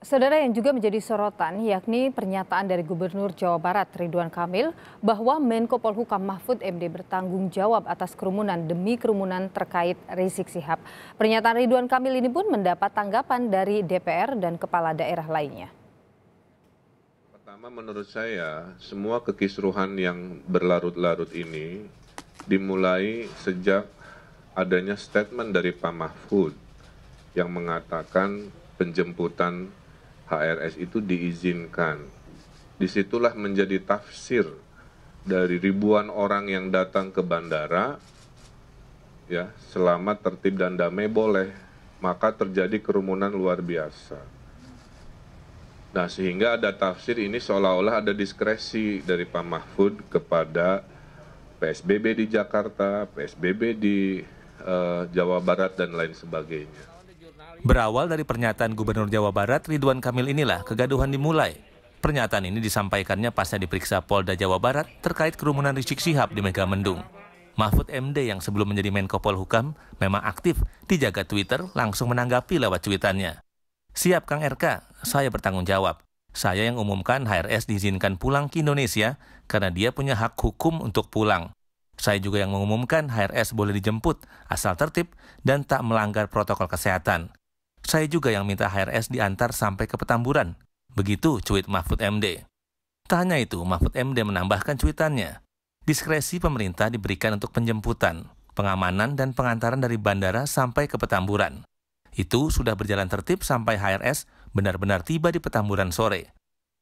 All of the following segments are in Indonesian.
Saudara yang juga menjadi sorotan yakni pernyataan dari Gubernur Jawa Barat Ridwan Kamil bahwa Menko Polhukam Mahfud MD bertanggung jawab atas kerumunan demi kerumunan terkait Rizik Sihab. Pernyataan Ridwan Kamil ini pun mendapat tanggapan dari DPR dan kepala daerah lainnya. Pertama menurut saya semua kekisruhan yang berlarut-larut ini dimulai sejak adanya statement dari Pak Mahfud yang mengatakan penjemputan HRS itu diizinkan. Disitulah menjadi tafsir dari ribuan orang yang datang ke bandara, ya selama tertib dan damai boleh, maka terjadi kerumunan luar biasa. Nah sehingga ada tafsir ini seolah-olah ada diskresi dari Pak Mahfud kepada PSBB di Jakarta, PSBB di uh, Jawa Barat dan lain sebagainya. Berawal dari pernyataan Gubernur Jawa Barat Ridwan Kamil inilah kegaduhan dimulai. Pernyataan ini disampaikannya pasca diperiksa Polda Jawa Barat terkait kerumunan Rizik Syihab di Megamendung. Mahfud MD yang sebelum menjadi Menko Polhukam memang aktif dijaga Twitter langsung menanggapi lewat cuitannya. Siap Kang RK, saya bertanggung jawab. Saya yang umumkan HRS diizinkan pulang ke Indonesia karena dia punya hak hukum untuk pulang. Saya juga yang mengumumkan HRS boleh dijemput asal tertib dan tak melanggar protokol kesehatan. Saya juga yang minta HRS diantar sampai ke petamburan. Begitu cuit Mahfud MD. Tak hanya itu, Mahfud MD menambahkan cuitannya. Diskresi pemerintah diberikan untuk penjemputan, pengamanan, dan pengantaran dari bandara sampai ke petamburan. Itu sudah berjalan tertib sampai HRS benar-benar tiba di petamburan sore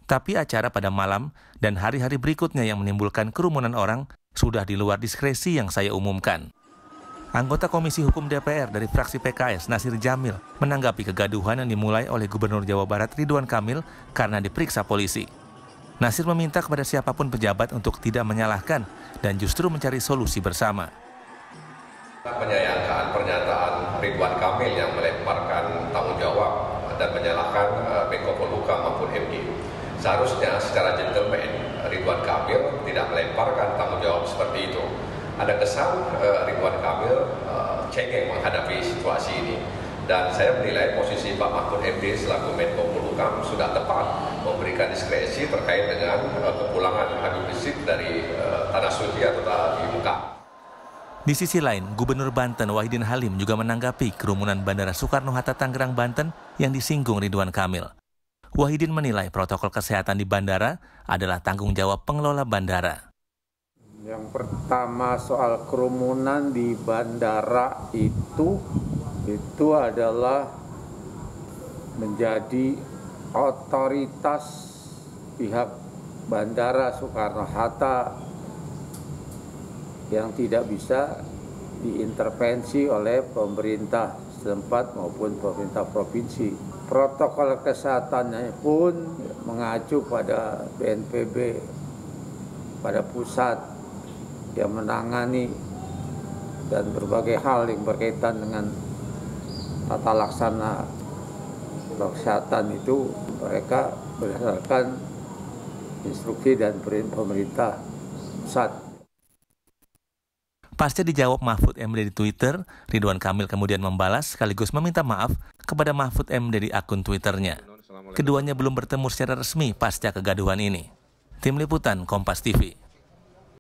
tapi acara pada malam dan hari-hari berikutnya yang menimbulkan kerumunan orang sudah di luar diskresi yang saya umumkan. Anggota Komisi Hukum DPR dari fraksi PKS, Nasir Jamil, menanggapi kegaduhan yang dimulai oleh Gubernur Jawa Barat Ridwan Kamil karena diperiksa polisi. Nasir meminta kepada siapapun pejabat untuk tidak menyalahkan dan justru mencari solusi bersama. Menyayangkan pernyataan Ridwan Kamil yang melemparkan tanggung jawab dan menyalahkan eh, Menko Polhukam maupun MDU Seharusnya secara gentleman Ridwan Kamil tidak melemparkan tanggung jawab seperti itu. Ada kesan uh, Ridwan Kamil uh, cengeng menghadapi situasi ini. Dan saya menilai posisi Pak Mahfud MD selaku Menko Polhukam sudah tepat memberikan diskresi terkait dengan uh, kepulangan Habib Rizik dari uh, tanah suci atau di Mekah. Di sisi lain, Gubernur Banten Wahidin Halim juga menanggapi kerumunan Bandara Soekarno-Hatta Tangerang Banten yang disinggung Ridwan Kamil. Wahidin menilai protokol kesehatan di bandara adalah tanggung jawab pengelola bandara. Yang pertama soal kerumunan di bandara itu itu adalah menjadi otoritas pihak bandara Soekarno-Hatta yang tidak bisa diintervensi oleh pemerintah setempat maupun pemerintah provinsi protokol kesehatannya pun mengacu pada BNPB, pada pusat yang menangani dan berbagai hal yang berkaitan dengan tata laksana kesehatan itu mereka berdasarkan instruksi dan perintah pemerintah pusat. Pasca dijawab Mahfud MD di Twitter, Ridwan Kamil kemudian membalas sekaligus meminta maaf kepada Mahfud MD di akun Twitternya. Keduanya belum bertemu secara resmi pasca kegaduhan ini. Tim Liputan Kompas TV